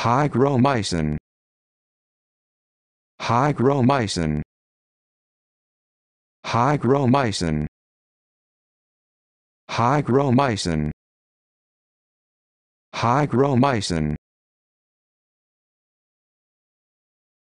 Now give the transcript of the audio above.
Hygromycin. Hygromycin. Hygromycin. Hygromycin. Hygromycin.